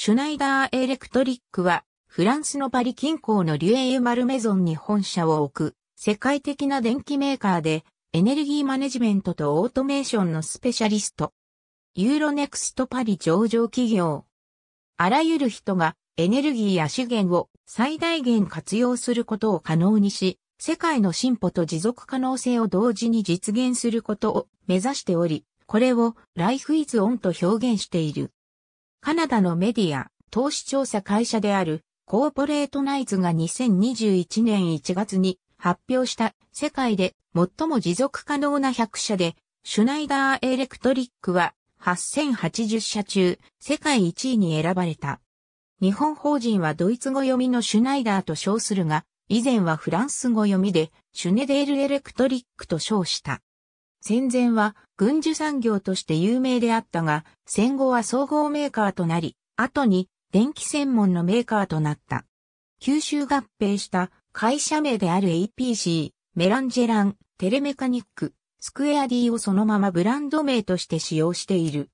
シュナイダーエレクトリックは、フランスのパリ近郊のリュエーマルメゾンに本社を置く、世界的な電機メーカーで、エネルギーマネジメントとオートメーションのスペシャリスト。ユーロネクストパリ上場企業。あらゆる人がエネルギーや資源を最大限活用することを可能にし、世界の進歩と持続可能性を同時に実現することを目指しており、これをライフイズオンと表現している。カナダのメディア、投資調査会社である、コーポレートナイズが2021年1月に発表した世界で最も持続可能な100社で、シュナイダーエレクトリックは8080社中世界1位に選ばれた。日本法人はドイツ語読みのシュナイダーと称するが、以前はフランス語読みでシュネデールエレクトリックと称した。戦前は軍需産業として有名であったが、戦後は総合メーカーとなり、後に電気専門のメーカーとなった。吸収合併した会社名である APC、メランジェラン、テレメカニック、スクエア D をそのままブランド名として使用している。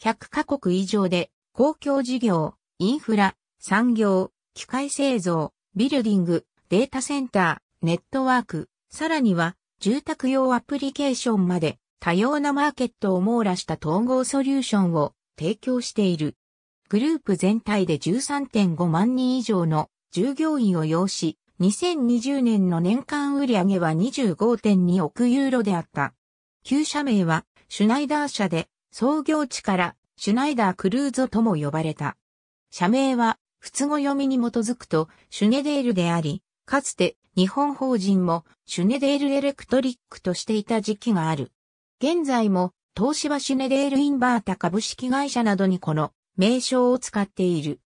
100カ国以上で公共事業、インフラ、産業、機械製造、ビルディング、データセンター、ネットワーク、さらには住宅用アプリケーションまで多様なマーケットを網羅した統合ソリューションを提供している。グループ全体で13.5万人以上の従業員を要し、2020年の年間売上は25.2億ユーロであった。旧社名はシュナイダー社で創業地からシュナイダークルーズとも呼ばれた。社名は、普通語読みに基づくと、シュネデールであり、かつて日本法人もシュネデールエレクトリックとしていた時期がある。現在も東芝シュネデールインバータ株式会社などにこの名称を使っている。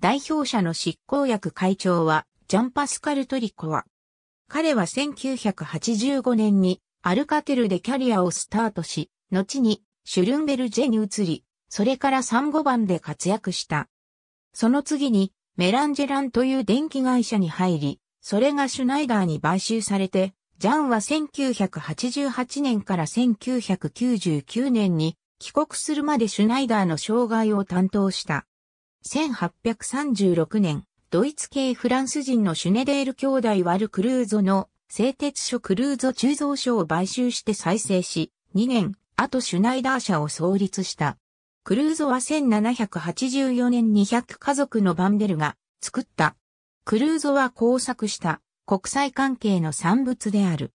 代表者の執行役会長はジャンパスカルトリコワ。彼は1985年にアルカテルでキャリアをスタートし、後にシュルンベルジェに移り、それから3、5番で活躍した。その次にメランジェランという電気会社に入り、それがシュナイダーに買収されて、ジャンは1988年から1999年に帰国するまでシュナイダーの障害を担当した。1836年、ドイツ系フランス人のシュネデール兄弟ワル・クルーゾの製鉄所クルーゾ鋳造所を買収して再生し、2年、後シュナイダー社を創立した。クルーゾは1784年に0 0家族のバンデルが作ったクルーゾは工作した国際関係の産物である。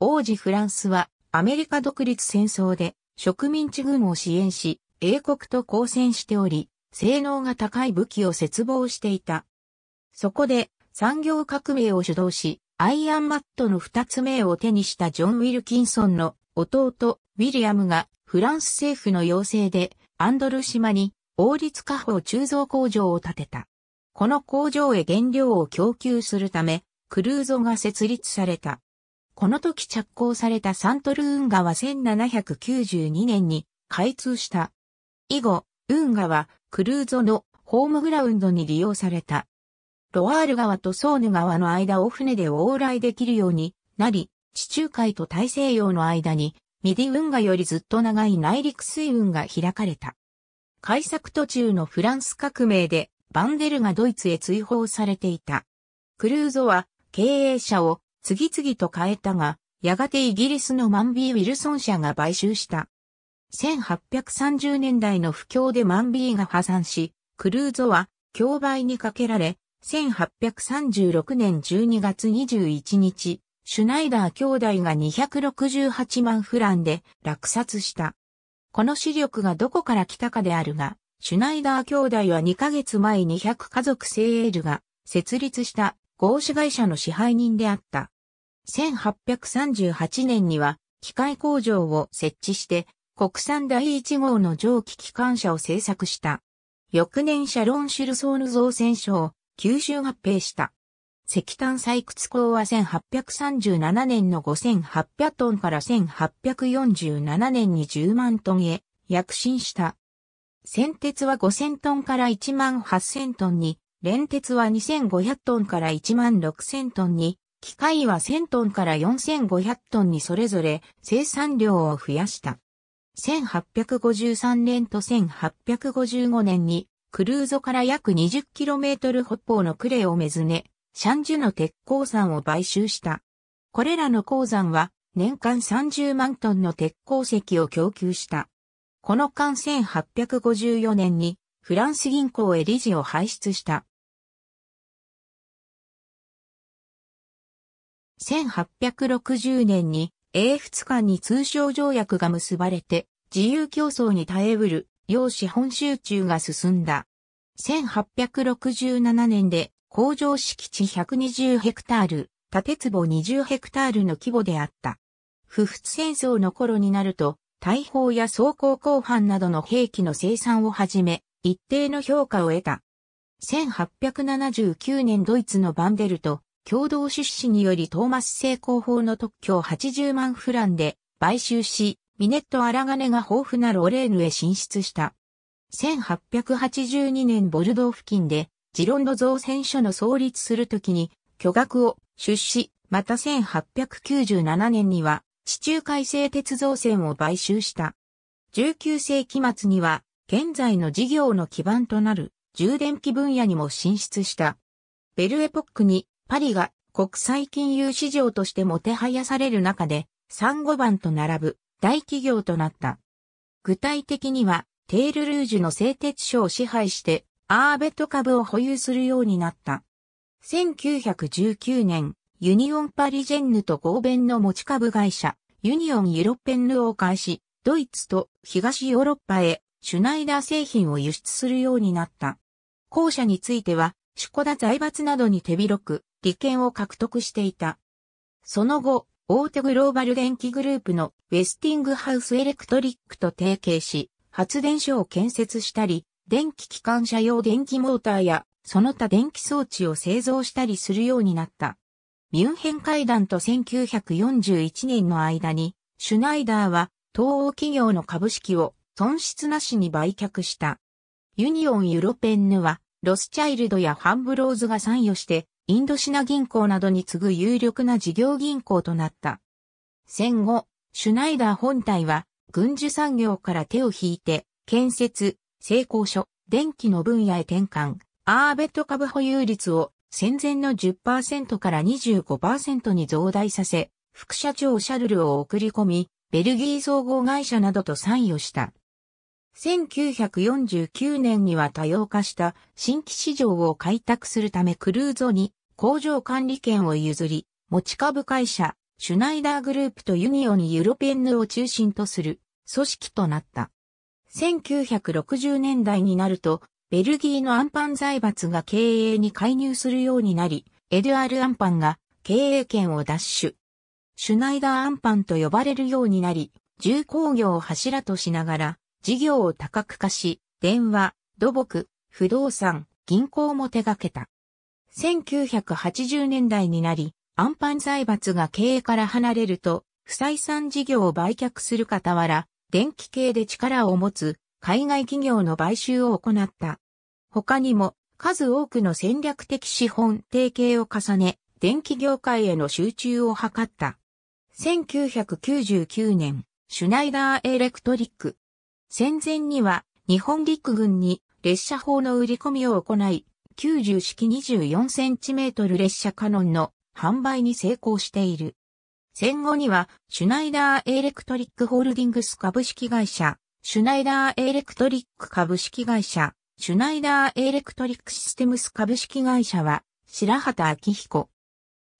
王子フランスはアメリカ独立戦争で植民地軍を支援し、英国と交戦しており、性能が高い武器を切望していた。そこで産業革命を主導し、アイアンマットの二つ目を手にしたジョン・ウィルキンソンの弟、ウィリアムがフランス政府の要請でアンドル島に王立家宝鋳造工場を建てた。この工場へ原料を供給するため、クルーゾが設立された。この時着工されたサントル運河は1792年に開通した。以後、運河はクルーゾのホームグラウンドに利用された。ロワール川とソーヌ川の間を船で往来できるようになり、地中海と大西洋の間にミディ運河よりずっと長い内陸水運が開かれた。開作途中のフランス革命でバンデルがドイツへ追放されていた。クルーゾは経営者を次々と変えたが、やがてイギリスのマンビー・ウィルソン社が買収した。1830年代の不況でマンビーが破産し、クルーゾは競売にかけられ、1836年12月21日、シュナイダー兄弟が268万フランで落札した。この視力がどこから来たかであるが、シュナイダー兄弟は2ヶ月前200家族精鋭ルが設立した合資会社の支配人であった。1838年には機械工場を設置して国産第1号の蒸気機関車を製作した。翌年シャロン・シルソーヌ造船所を吸収合併した。石炭採掘工は1837年の5800トンから1847年に10万トンへ躍進した。先鉄は5000トンから1万8000トンに、連鉄は2500トンから1万6000トンに、機械は1000トンから4500トンにそれぞれ生産量を増やした。1853年と1855年に、クルーゾから約 20km 北方のクレをめずね、シャンジュの鉄鉱山を買収した。これらの鉱山は年間30万トンの鉄鉱石を供給した。この間1854年にフランス銀行へ理事を輩出した。1860年に英仏間に通商条約が結ばれて自由競争に耐えうる要資本集中が進んだ。1867年で工場敷地120ヘクタール、建坪20ヘクタールの規模であった。不仏戦争の頃になると大砲や装甲鋼板などの兵器の生産をはじめ、一定の評価を得た。1879年ドイツのバンデルと共同出資によりトーマス製功法の特許を80万フランで買収し、ミネット・アラガネが豊富なロレーヌへ進出した。1882年ボルドー付近でジロンド造船所の創立するときに巨額を出資、また1897年には地中海製鉄造船を買収した。19世紀末には、現在の事業の基盤となる充電器分野にも進出した。ベルエポックにパリが国際金融市場としてもてはやされる中で、産後番と並ぶ大企業となった。具体的には、テールルージュの製鉄所を支配して、アーベット株を保有するようになった。1919年、ユニオンパリジェンヌと合弁の持ち株会社、ユニオンユロッペンヌを開始、ドイツと東ヨーロッパへシュナイダー製品を輸出するようになった。後者については、シュコダ財閥などに手広く、利権を獲得していた。その後、大手グローバル電気グループのウェスティングハウスエレクトリックと提携し、発電所を建設したり、電気機関車用電気モーターや、その他電気装置を製造したりするようになった。ミュンヘン会談と1941年の間に、シュナイダーは東欧企業の株式を損失なしに売却した。ユニオン・ユロペンヌは、ロスチャイルドやハンブローズが参与して、インドシナ銀行などに次ぐ有力な事業銀行となった。戦後、シュナイダー本体は、軍需産業から手を引いて、建設、成功所、電気の分野へ転換、アーベット株保有率を戦前の10%から25%に増大させ、副社長シャルルを送り込み、ベルギー総合会社などと参与した。1949年には多様化した新規市場を開拓するためクルーゾに工場管理権を譲り、持ち株会社、シュナイダーグループとユニオンユロペンヌを中心とする組織となった。1960年代になるとベルギーのアンパン財閥が経営に介入するようになり、エドゥアール・アンパンが経営権を奪取。シュナイダー・アンパンと呼ばれるようになり、重工業を柱としながら、事業を多角化し、電話、土木、不動産、銀行も手掛けた。1980年代になり、アンパン財閥が経営から離れると、不採算事業を売却する傍ら、電気系で力を持つ海外企業の買収を行った。他にも数多くの戦略的資本提携を重ね、電気業界への集中を図った。1999年、シュナイダーエレクトリック。戦前には日本陸軍に列車砲の売り込みを行い、90式2 4トル列車カノンの販売に成功している。戦後には、シュナイダーエレクトリックホールディングス株式会社、シュナイダーエレクトリック株式会社、シュナイダーエレクトリックシステムス株式会社は、白畑昭彦。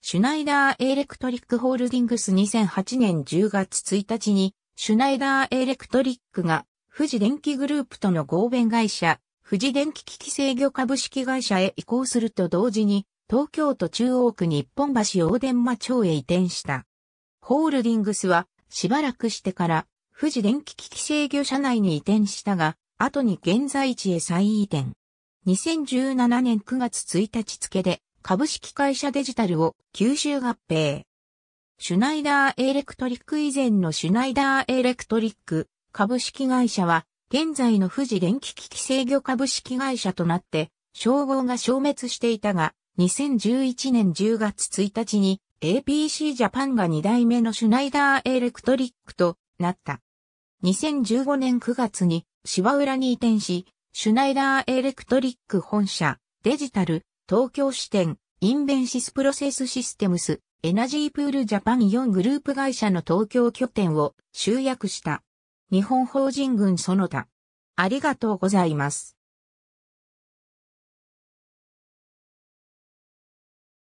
シュナイダーエレクトリックホールディングス2008年10月1日に、シュナイダーエレクトリックが、富士電機グループとの合弁会社、富士電機機器制御株式会社へ移行すると同時に、東京都中央区日本橋大伝馬町へ移転した。ホールディングスは、しばらくしてから、富士電機機器制御社内に移転したが、後に現在地へ再移転。2017年9月1日付で株式会社デジタルを吸収合併。シュナイダーエレクトリック以前のシュナイダーエレクトリック株式会社は現在の富士電気機器制御株式会社となって称号が消滅していたが2011年10月1日に APC ジャパンが2代目のシュナイダーエレクトリックとなった。2015年9月に芝浦に移転し、シュナイダーエレクトリック本社、デジタル、東京支店、インベンシスプロセスシステムス、エナジープールジャパン4グループ会社の東京拠点を集約した。日本法人群その他。ありがとうございます。